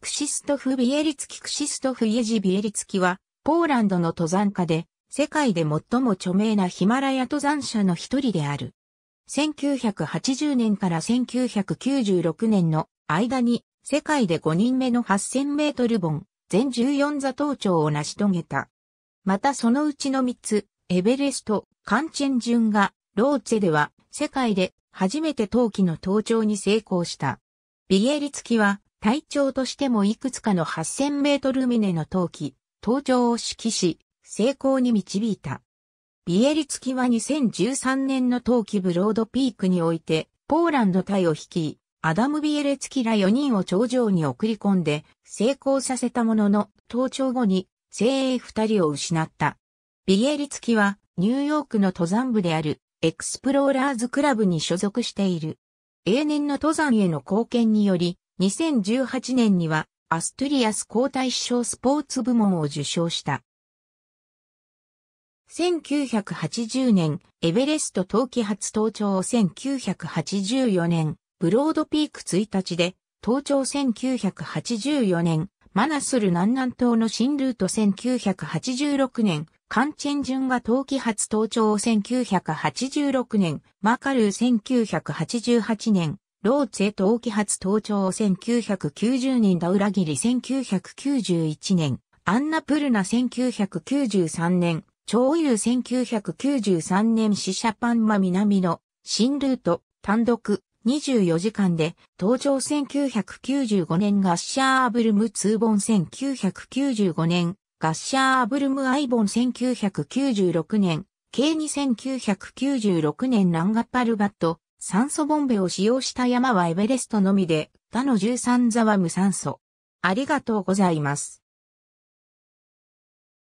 クシストフ・ビエリツキクシストフ・イエジ・ビエリツキは、ポーランドの登山家で、世界で最も著名なヒマラヤ登山者の一人である。1980年から1996年の間に、世界で5人目の8000メートル本、全14座登頂を成し遂げた。またそのうちの3つ、エベレスト、カンチェンジュンが、ローツェでは、世界で初めて陶器の登頂に成功した。ビエリツキは、隊長としてもいくつかの8000メートル峰の陶器、登頂を指揮し、成功に導いた。ビエリツキは2013年の陶器ブロードピークにおいて、ポーランド隊を率い、アダム・ビエレツキら4人を頂上に送り込んで、成功させたものの、登頂後に、精鋭2人を失った。ビエリツキは、ニューヨークの登山部である、エクスプローラーズクラブに所属している。永年の登山への貢献により、2018年にはアストゥリアス皇太子賞スポーツ部門を受賞した。1980年、エベレスト冬季初登頂を1984年、ブロードピーク1日で、登頂1984年、マナスル南南東の新ルート1986年、カンチェンジュンが冬季初登頂を1986年、マカルー1988年、ローツへ冬季発登頂1990年ダウラギリ1991年、アンナプルナ1993年、超優1993年シシャパンマ南の新ルート単独24時間で登頂1995年ガッシャーアブルムツーボン1995年ガッシャーアブルムアイボン1996年 K2996 年ランガパルバット酸素ボンベを使用した山はエベレストのみで、他の13座は無酸素。ありがとうございます。